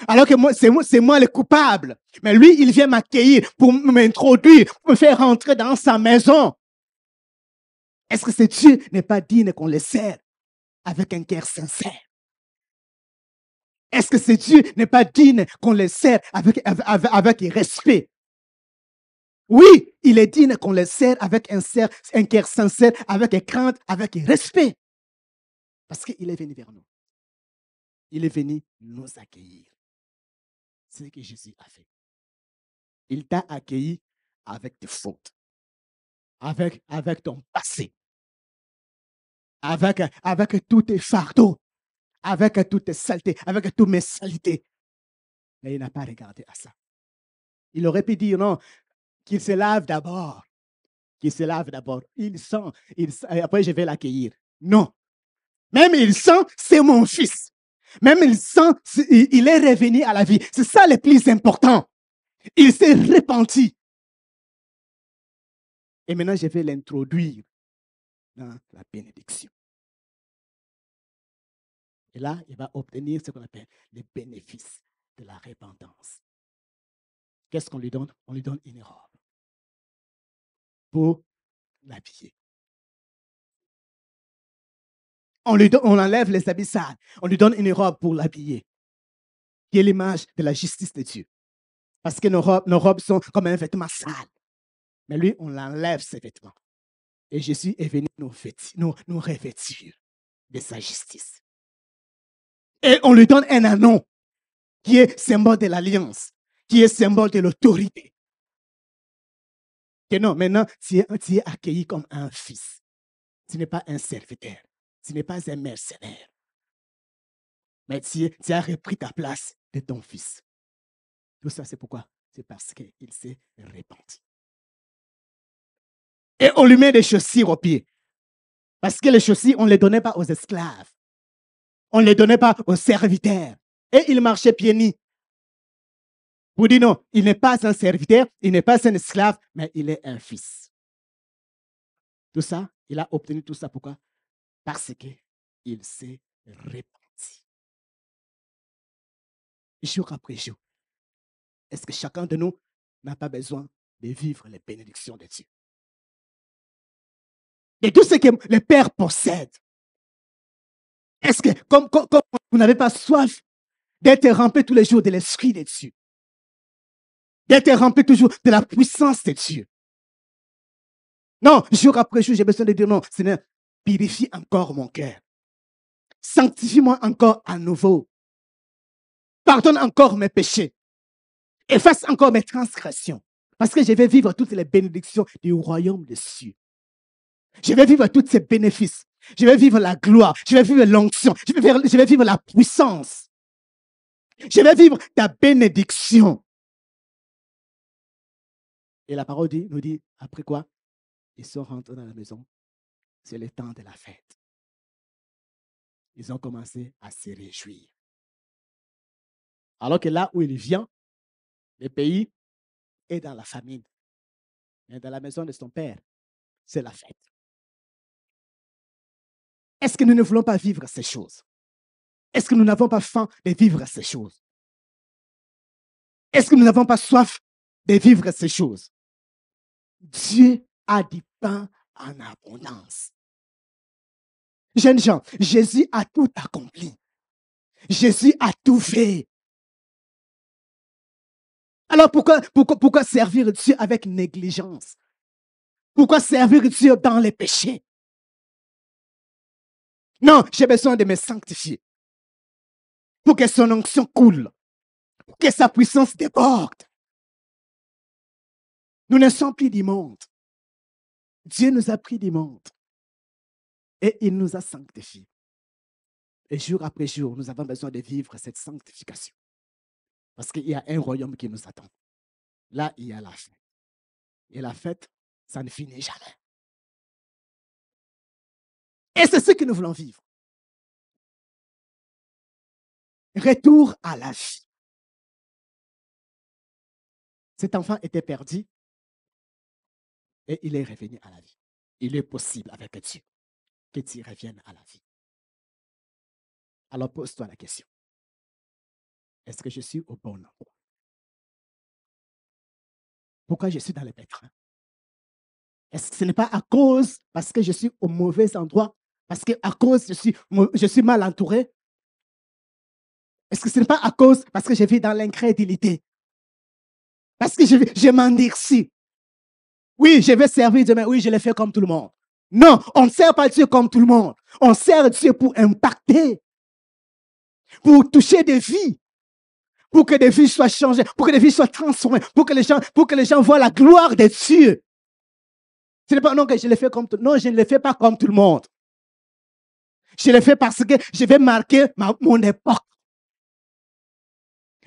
Alors que c'est moi, le coupable. Mais lui, il vient m'accueillir pour m'introduire, pour me faire rentrer dans sa maison. Est-ce que ce Dieu n'est pas digne qu'on le sert? avec un cœur sincère. Est-ce que ce Dieu n'est pas digne qu'on le sert avec, avec, respect? Oui, il est digne qu'on le sert avec un, cœur sincère, avec crainte, avec respect. Parce qu'il est venu vers nous. Il est venu nous accueillir. C'est ce que Jésus a fait. Il t'a accueilli avec tes fautes, avec, avec ton passé, avec, avec tous tes fardeaux, avec toutes tes saletés, avec toutes mes saletés. Mais il n'a pas regardé à ça. Il aurait pu dire non, qu'il se lave d'abord, qu'il se lave d'abord. Il sent, il après je vais l'accueillir. Non. Même il sent, c'est mon fils. Même il sent, il est revenu à la vie. C'est ça le plus important. Il s'est repenti. Et maintenant, je vais l'introduire dans la bénédiction. Et là, il va obtenir ce qu'on appelle les bénéfices de la répandance. Qu'est-ce qu'on lui donne On lui donne une robe pour l'habiller. On, lui donne, on enlève les habits sales. On lui donne une robe pour l'habiller, qui est l'image de la justice de Dieu. Parce que nos robes, nos robes sont comme un vêtement sale. Mais lui, on l'enlève, ses vêtements. Et Jésus est venu nous, revêtir de sa justice. Et on lui donne un anneau qui est symbole de l'alliance, qui est symbole de l'autorité. Que non, maintenant, tu es, accueilli comme un fils. Tu n'es pas un serviteur. Tu n'es pas un mercenaire. Mais tu, as repris ta place de ton fils. Tout ça, c'est pourquoi C'est parce qu'il s'est repenti et on lui met des chaussures aux pieds. Parce que les chaussures, on ne les donnait pas aux esclaves. On ne les donnait pas aux serviteurs. Et il marchait pieds nus. pour dites non, il n'est pas un serviteur, il n'est pas un esclave, mais il est un fils. Tout ça, il a obtenu tout ça. Pourquoi Parce qu'il s'est répandu. Jour après jour. Est-ce que chacun de nous n'a pas besoin de vivre les bénédictions de Dieu de tout ce que le Père possède. Est-ce que, comme, comme, vous n'avez pas soif d'être rempli tous les jours de l'Esprit de Dieu, d'être rempli toujours de la puissance de Dieu. Non, jour après jour, j'ai besoin de dire non, Seigneur, purifie encore mon cœur. Sanctifie-moi encore à nouveau. Pardonne encore mes péchés. Efface encore mes transgressions. Parce que je vais vivre toutes les bénédictions du royaume des cieux. Je vais vivre tous ces bénéfices. Je vais vivre la gloire. Je vais vivre l'onction. Je, vais vivre la puissance. Je vais vivre ta bénédiction. Et la parole nous dit, après quoi Ils sont rentrés dans la maison. C'est le temps de la fête. Ils ont commencé à se réjouir. Alors que là où il vient, le pays est dans la famine. Mais dans la maison de son père, c'est la fête. Est-ce que nous ne voulons pas vivre ces choses Est-ce que nous n'avons pas faim de vivre ces choses Est-ce que nous n'avons pas soif de vivre ces choses Dieu a du pain en abondance. Jeunes gens, Jésus a tout accompli. Jésus a tout fait. Alors pourquoi, pourquoi servir Dieu avec négligence Pourquoi servir Dieu dans les péchés non, j'ai besoin de me sanctifier pour que son onction coule, pour que sa puissance déborde. Nous ne sommes plus du monde. Dieu nous a pris du monde et il nous a sanctifiés. Et jour après jour, nous avons besoin de vivre cette sanctification parce qu'il y a un royaume qui nous attend. Là, il y a la fête. Et la fête, ça ne finit jamais. Et c'est ce que nous voulons vivre. Retour à la vie. Cet enfant était perdu et il est revenu à la vie. Il est possible avec Dieu que tu reviennes à la vie. Alors pose-toi la question. Est-ce que je suis au bon endroit? Pourquoi je suis dans les pétrin? Est-ce que ce n'est pas à cause parce que je suis au mauvais endroit parce que à cause, je suis, je suis mal entouré. Est-ce que ce n'est pas à cause parce que je vis dans l'incrédulité? Parce que je, je si. Oui, je vais servir Dieu, mais oui, je le fais comme tout le monde. Non, on ne sert pas Dieu comme tout le monde. On sert Dieu pour impacter, pour toucher des vies, pour que des vies soient changées, pour que des vies soient transformées, pour que les gens, pour que les gens voient la gloire de Dieu. Ce n'est pas non que je le fais comme tout le monde. Non, je ne le fais pas comme tout le monde. Je le fais parce que je vais marquer mon époque.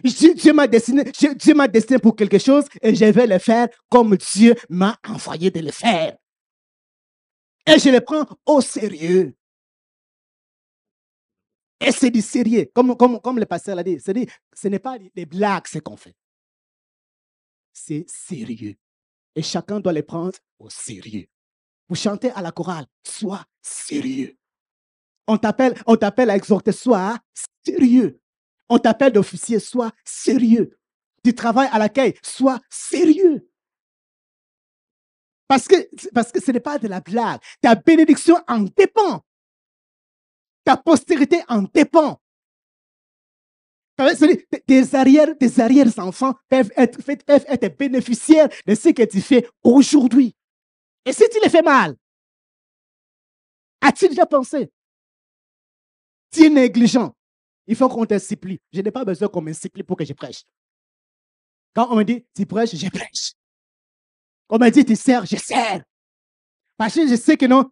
Dieu, m'a destiné, pour quelque chose et je vais le faire comme Dieu m'a envoyé de le faire. Et je le prends au sérieux. Et c'est du sérieux, comme, comme, le pasteur l'a dit. cest à ce n'est pas des blagues ce qu'on fait. C'est sérieux. Et chacun doit les prendre au sérieux. Vous chantez à la chorale, sois sérieux. On t'appelle, on t'appelle à exhorter, sois sérieux. On t'appelle d'officier, sois sérieux. Du travail à l'accueil, sois sérieux. Parce que, parce que ce n'est pas de la blague. Ta bénédiction en dépend. Ta postérité en dépend. Tes arrières, des arrières enfants peuvent être, bénéficiaires de ce que tu fais aujourd'hui. Et si tu les fais mal, as-tu déjà pensé si négligent. Il faut qu'on te Je n'ai pas besoin qu'on me supplie pour que je prêche. Quand on me dit, tu prêches, je prêche. Quand on me dit, tu sers, je sers. Parce que je sais que non,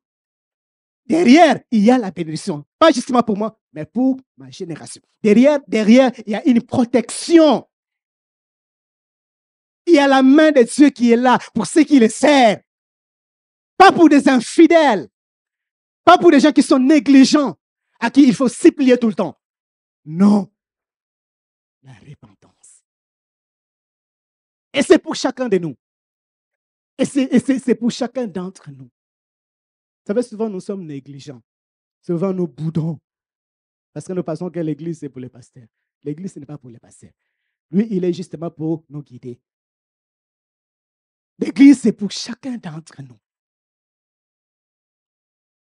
derrière, il y a la bénédiction. Pas justement pour moi, mais pour ma génération. Derrière, derrière, il y a une protection. Il y a la main de Dieu qui est là pour ceux qui le servent. Pas pour des infidèles. Pas pour des gens qui sont négligents à qui il faut s'y plier tout le temps. Non. La repentance. Et c'est pour chacun de nous. Et c'est pour chacun d'entre nous. Vous savez, souvent nous sommes négligents. Souvent nous boudons. Parce que nous pensons que l'église, c'est pour les pasteurs. L'église, ce n'est pas pour les pasteurs. Lui, il est justement pour nous guider. L'église, c'est pour chacun d'entre nous.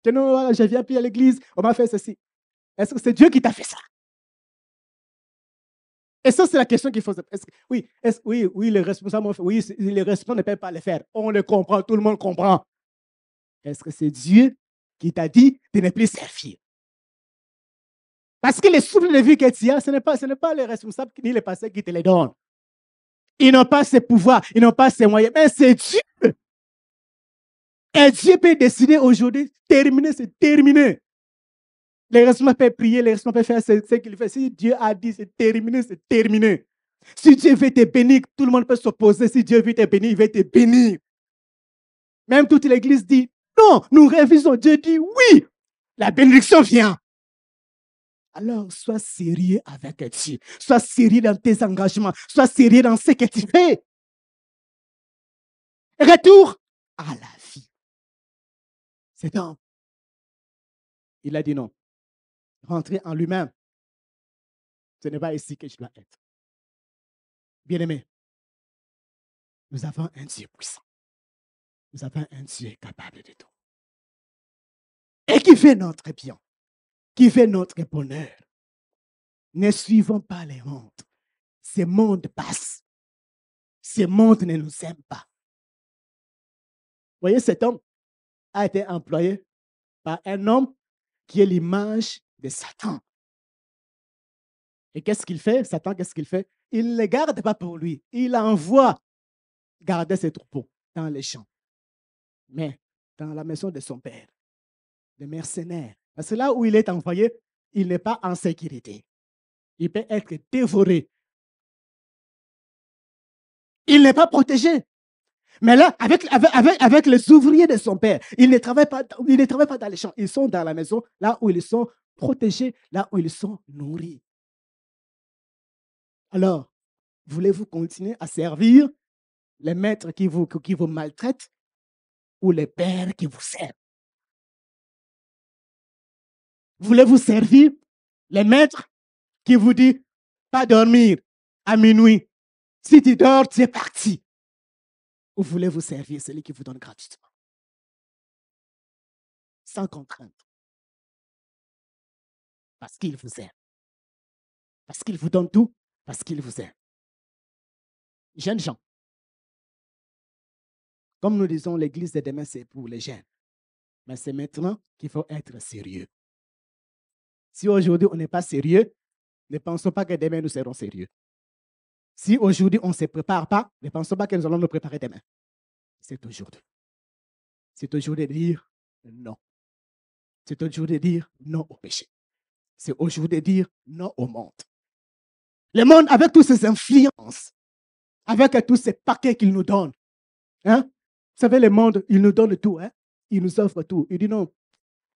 Je viens voilà, je à l'église, on m'a fait ceci. Est-ce que c'est Dieu qui t'a fait ça? Et ça, c'est la question qu'il faut se poser. Oui, oui, oui, les responsables, oui, les responsables ne peuvent pas le faire. On le comprend, tout le monde comprend. Est-ce que c'est Dieu qui t'a dit de ne plus servir? Parce que les souffles de vie que tu as, ce n'est pas, ce n'est pas les responsables ni les pasteurs qui te les donnent. Ils n'ont pas ces pouvoirs, ils n'ont pas ces moyens, mais c'est Dieu et Dieu peut décider aujourd'hui, terminer, c'est terminé. Les responsables peuvent prier, les responsables peuvent faire ce, qu'il fait. Si Dieu a dit, c'est terminé, c'est terminé. Si Dieu veut te bénir, tout le monde peut s'opposer. Si Dieu veut te bénir, il veut te bénir. Même toute l'Église dit, non, nous révisons. Dieu dit, oui, la bénédiction vient. Alors, sois sérieux avec Dieu. Sois sérieux dans tes engagements. Sois sérieux dans ce que tu fais. Retour à la vie. Il a dit non. Rentrer en lui-même. Ce n'est pas ici que je dois être. Bien-aimés, nous avons un Dieu puissant. Nous avons un Dieu capable de tout. Et qui fait notre bien, qui fait notre bonheur. Ne suivons pas les mondes. Ce monde passe. Ce monde ne nous aime pas. Voyez cet homme, a été employé par un homme qui est l'image de Satan. Et qu'est-ce qu'il fait Satan, qu'est-ce qu'il fait Il ne les garde pas pour lui. Il envoie garder ses troupeaux dans les champs. Mais dans la maison de son père, le mercenaire. Parce que là où il est envoyé, il n'est pas en sécurité. Il peut être dévoré. Il n'est pas protégé. Mais là, avec, avec, avec, les ouvriers de son père, ils ne, travaillent pas, dans les champs. Ils sont dans la maison, là où ils sont protégés, là où ils sont nourris. Alors, voulez-vous continuer à servir les maîtres qui vous, qui vous maltraitent ou les pères qui vous servent Voulez-vous servir les maîtres qui vous disent pas dormir à minuit Si tu dors, tu es parti. Ou voulez vous servir celui qui vous donne gratuitement. Sans contrainte. Parce qu'il vous aime. Parce qu'il vous donne tout, parce qu'il vous aime. Jeunes gens. Comme nous disons, l'église de demain, c'est pour les jeunes. Mais c'est maintenant qu'il faut être sérieux. Si aujourd'hui on n'est pas sérieux, ne pensons pas que demain nous serons sérieux. Si aujourd'hui on ne se prépare pas, ne pensons pas que nous allons nous préparer demain. C'est aujourd'hui. C'est aujourd'hui de dire non. C'est aujourd'hui de dire non au péché. C'est aujourd'hui de dire non au monde. Le monde, avec toutes ses influences, avec tous ces paquets qu'il nous donne, hein? vous savez, le monde, il nous donne tout. Hein? Il nous offre tout. Il dit non,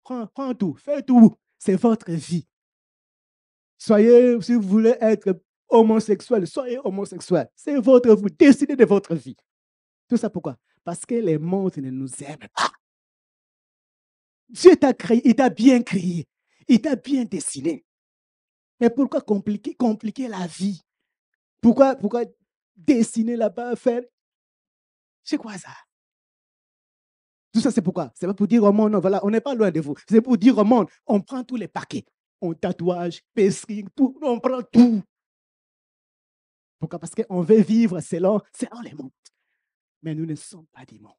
prends, prends tout, fais tout. C'est votre vie. Soyez, si vous voulez être Homosexuel, soyez homosexuel. C'est votre vous. Décidez de votre vie. Tout ça pourquoi Parce que les mondes ne nous aiment pas. Dieu t'a créé, il t'a bien créé, il t'a bien dessiné. Mais pourquoi compliquer, compliquer la vie pourquoi, pourquoi dessiner là-bas, faire C'est quoi ça Tout ça, c'est pourquoi C'est pas pour dire au monde, non, voilà, on n'est pas loin de vous. C'est pour dire au monde, on prend tous les paquets. On tatouage, piercing, tout, on prend tout. Pourquoi? Parce qu'on veut vivre selon, les mondes. Mais nous ne sommes pas des monde.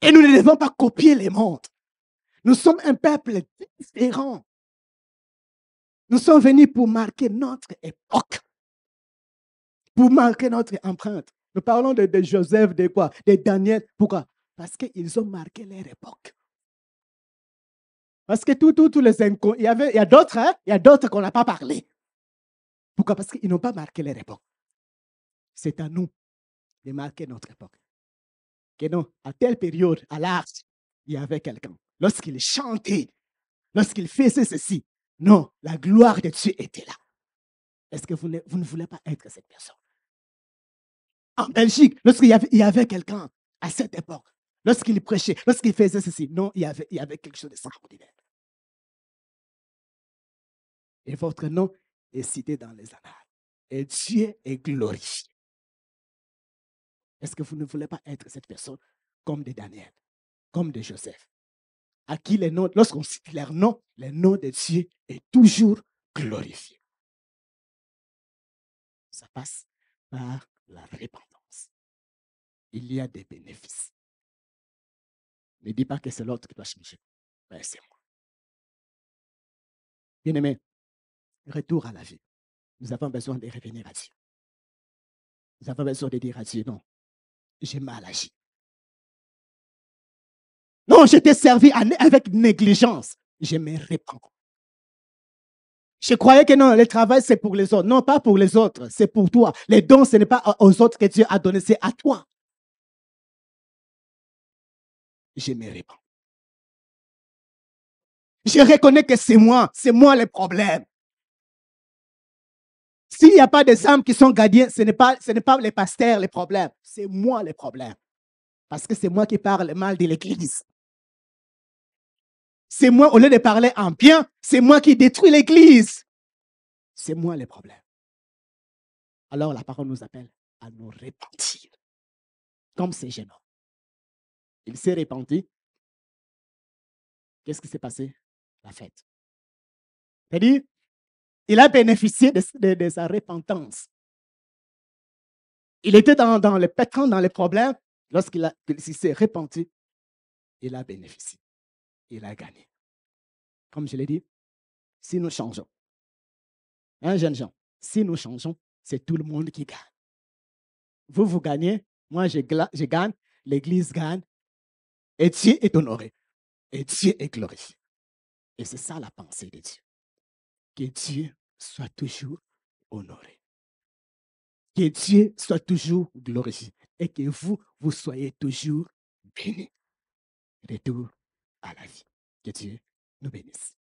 Et nous ne devons pas copier les mondes. Nous sommes un peuple différent. Nous sommes venus pour marquer notre époque, pour marquer notre empreinte. Nous parlons de, Joseph, de quoi De Daniel. Pourquoi Parce qu'ils ont marqué leur époque. Parce que tous les inconnus, il y a d'autres, hein? il y a d'autres qu'on n'a pas parlé. Pourquoi Parce qu'ils n'ont pas marqué leur époque. C'est à nous de marquer notre époque. Que non, à telle période, à l'âge, il y avait quelqu'un. Lorsqu'il chantait, lorsqu'il faisait ceci, non, la gloire de Dieu était là. Est-ce que vous ne, voulez pas être cette personne En Belgique, lorsqu'il y avait, quelqu'un à cette époque, lorsqu'il prêchait, lorsqu'il faisait ceci, non, il y avait, y avait quelque chose d'extraordinaire. Et votre nom est cité dans les annales. Et Dieu est glorifié. Est-ce que vous ne voulez pas être cette personne comme de Daniel, comme de Joseph, à qui les noms, lorsqu'on cite leur nom, le nom de Dieu est toujours glorifié. Ça passe par la répandance. Il y a des bénéfices. Ne dis pas que c'est l'autre qui doit changer, Ben, c'est moi. Bien aimé, retour à la vie. Nous avons besoin de revenir à Dieu. Nous avons besoin de dire à Dieu, non, j'ai mal agi. Non, je t'ai servi avec négligence. Je me répands. Je croyais que non, le travail, c'est pour les autres. Non, pas pour les autres, c'est pour toi. Les dons, ce n'est pas aux autres que Dieu a donné, c'est à toi. Je me répands. Je reconnais que c'est moi, c'est moi le problème. S'il n'y a pas des âmes qui sont gardiens, ce n'est pas, ce n'est pas les pasteurs les problèmes, c'est moi les problèmes. Parce que c'est moi qui parle mal de l'Église. C'est moi, au lieu de parler en bien, c'est moi qui détruis l'Église. C'est moi les problèmes. Alors la parole nous appelle à nous repentir, comme ces jeunes Il s'est repenti. Qu'est-ce qui s'est passé? La fête. cest dit il a bénéficié de, sa repentance. Il était dans, le pétrin, dans les problèmes. Lorsqu'il s'est repenti, il a bénéficié. Il a gagné. Comme je l'ai dit, si nous changeons, hein, jeune gens, si nous changeons, c'est tout le monde qui gagne. Vous, vous gagnez, moi, je, je gagne, l'Église gagne, et Dieu est honoré, et Dieu est glorifié. Et c'est ça la pensée de Dieu, que Dieu soit toujours honoré. Que Dieu soit toujours glorifié et que vous, vous soyez toujours bénis. Retour à la vie. Que Dieu nous bénisse.